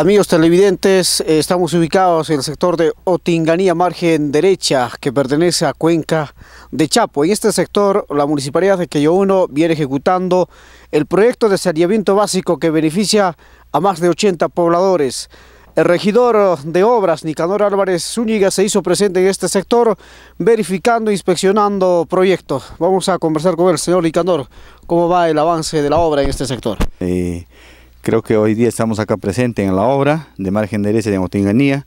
Amigos televidentes, estamos ubicados en el sector de Otinganía, margen derecha, que pertenece a Cuenca de Chapo. En este sector, la Municipalidad de Uno viene ejecutando el proyecto de saneamiento básico que beneficia a más de 80 pobladores. El regidor de obras, Nicanor Álvarez Zúñiga, se hizo presente en este sector verificando, e inspeccionando proyectos. Vamos a conversar con el señor Nicanor, cómo va el avance de la obra en este sector. Eh, Creo que hoy día estamos acá presentes en la obra de margen derecha de Motinganía,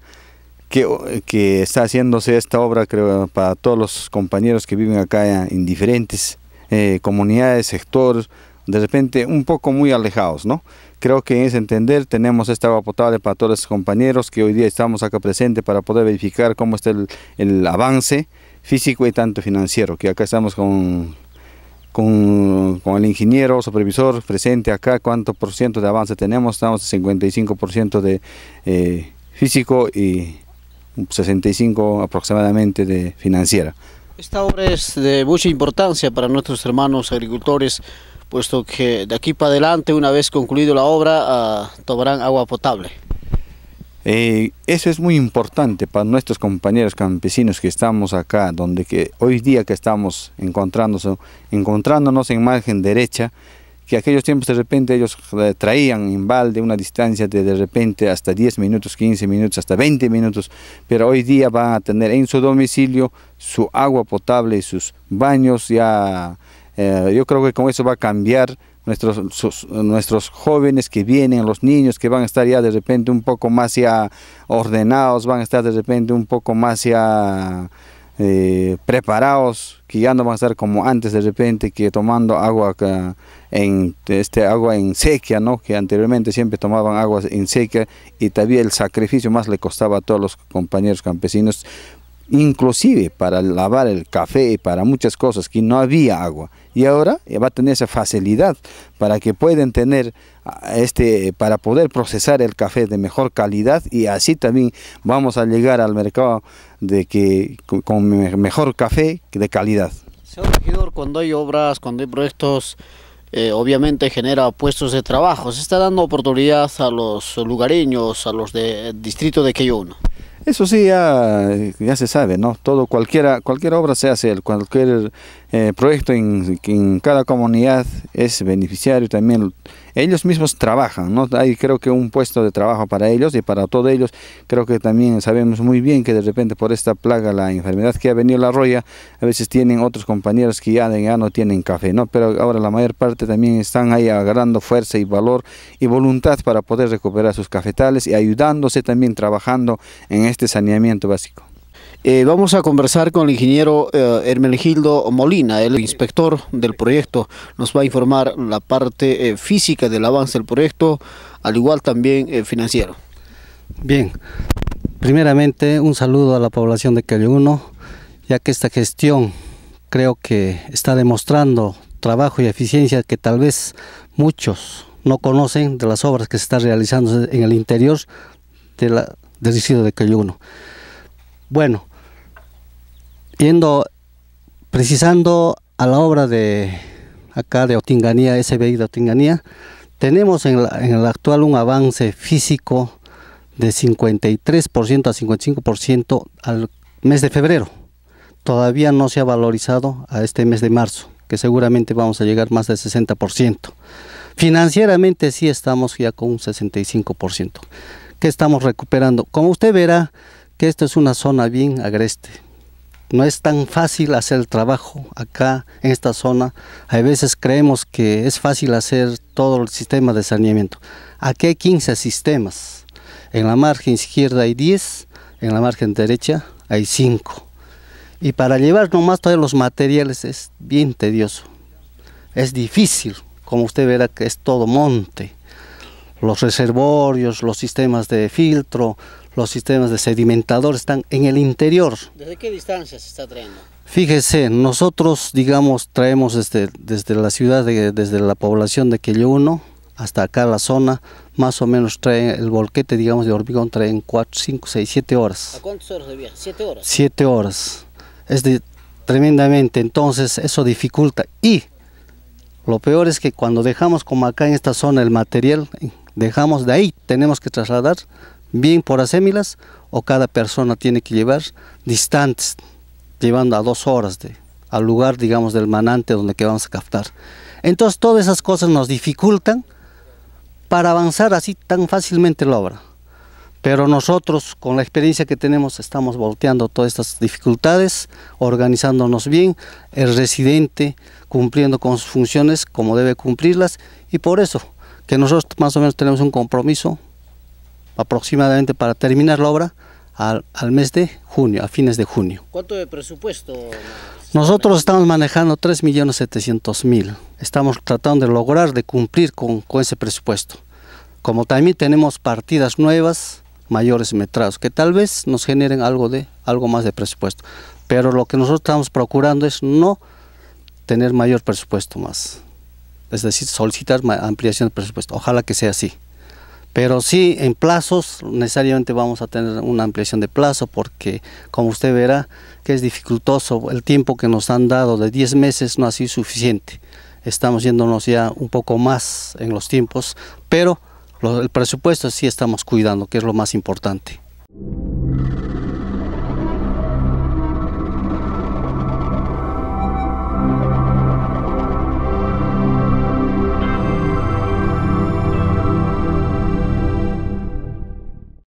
que, que está haciéndose esta obra, creo, para todos los compañeros que viven acá en diferentes eh, comunidades, sectores, de repente un poco muy alejados, ¿no? Creo que es entender tenemos esta agua potable para todos los compañeros que hoy día estamos acá presentes para poder verificar cómo está el avance físico y tanto financiero, que acá estamos con con, el ingeniero, supervisor presente acá, cuánto por ciento de avance tenemos, estamos en 55% de eh, físico y 65 aproximadamente de financiera. Esta obra es de mucha importancia para nuestros hermanos agricultores, puesto que de aquí para adelante, una vez concluido la obra, ah, tomarán agua potable. Eh, eso es muy importante para nuestros compañeros campesinos que estamos acá, donde que hoy día que estamos encontrándonos, encontrándonos en margen derecha, que aquellos tiempos de repente ellos eh, traían en balde una distancia de de repente hasta 10 minutos, 15 minutos, hasta 20 minutos, pero hoy día van a tener en su domicilio su agua potable y sus baños ya, eh, yo creo que con eso va a cambiar nuestros, nuestros jóvenes que vienen, los niños que van a estar ya de repente un poco más ya ordenados, van a estar de repente un poco más ya eh, preparados, que ya no van a estar como antes de repente que tomando agua en este agua en sequía, ¿no? que anteriormente siempre tomaban agua en sequía y todavía el sacrificio más le costaba a todos los compañeros campesinos, inclusive para lavar el café y para muchas cosas que no había agua y ahora eh, va a tener esa facilidad para que puedan tener ah, este para poder procesar el café de mejor calidad y así también vamos a llegar al mercado de que con mejor café de calidad. Señor regidor, cuando hay obras, cuando hay proyectos eh, obviamente genera puestos de trabajo. Se está dando oportunidad a los lugareños, a los del eh, distrito de Uno? Eso sí, ya, ya, se sabe, ¿no? Todo, cualquiera, cualquier obra se hace, cualquier eh, proyecto en, en, cada comunidad es beneficiario también. Ellos mismos trabajan, ¿no? Hay creo que un puesto de trabajo para ellos y para todos ellos. Creo que también sabemos muy bien que de repente por esta plaga, la enfermedad que ha venido la roya, a veces tienen otros compañeros que ya, ya no tienen café, ¿no? Pero ahora la mayor parte también están ahí agarrando fuerza y valor y voluntad para poder recuperar sus cafetales y ayudándose también trabajando en este saneamiento básico. Eh, vamos a conversar con el ingeniero Hermelgildo eh, Hermenegildo Molina, el inspector del proyecto. Nos va a informar la parte eh, física del avance del proyecto, al igual también financiero. Bien, primeramente un saludo a la población de Calle 1, ya que esta gestión creo que está demostrando trabajo y eficiencia que tal vez muchos no conocen de las obras que se están realizando en el interior de la, del distrito de Calle 1. Bueno, Yendo, precisando a la obra de acá de Otinganía, SBI de Otinganía, tenemos en, el actual un avance físico de 53% a 55% al mes de febrero. Todavía no se ha valorizado a este mes de marzo, que seguramente vamos a llegar más del 60%. Financieramente sí estamos ya con un 65%, que estamos recuperando. Como usted verá, que esto es una zona bien agreste. No es tan fácil hacer el trabajo acá en esta zona. A veces creemos que es fácil hacer todo el sistema de saneamiento. Aquí hay 15 sistemas. En la margen izquierda hay 10, en la margen derecha hay 5. Y para llevar nomás todos los materiales es bien tedioso. Es difícil, como usted verá que es todo monte. Los reservorios, los sistemas de filtro, los sistemas de sedimentador están en el interior. ¿Desde qué distancia se está trayendo? Fíjese, nosotros, digamos, traemos desde, desde la ciudad, desde la población de uno hasta acá la zona, más o menos traen el volquete, digamos, de hormigón, traen 4, 5, 6, 7 horas. ¿A cuántas horas de ¿7 horas? 7 horas. Es tremendamente, entonces eso dificulta. Y lo peor es que cuando dejamos como acá en esta zona el material, eh, dejamos de ahí, tenemos que trasladar bien por asémilas o cada persona tiene que llevar distantes, llevando a dos horas de, al lugar, digamos, del manante donde que vamos a captar. Entonces, todas esas cosas nos dificultan para avanzar así tan fácilmente la obra. Pero nosotros, con la experiencia que tenemos, estamos volteando todas estas dificultades, organizándonos bien, el residente cumpliendo con sus funciones como debe cumplirlas, y por eso que nosotros más o menos tenemos un compromiso aproximadamente para terminar la obra al, mes de junio, a fines de junio. ¿Cuánto de presupuesto? Nosotros estamos manejando 3.700.000. Estamos tratando de lograr de cumplir con, ese presupuesto. Como también tenemos partidas nuevas, mayores metrados, que tal vez nos generen algo, de, algo más de presupuesto. Pero lo que nosotros estamos procurando es no tener mayor presupuesto más. Es decir, solicitar ampliación de presupuesto. Ojalá que sea así. Pero sí, en plazos necesariamente vamos a tener una ampliación de plazo porque, como usted verá, que es dificultoso, el tiempo que nos han dado de 10 meses no ha sido suficiente. Estamos yéndonos ya un poco más en los tiempos, pero el presupuesto sí estamos cuidando, que es lo más importante.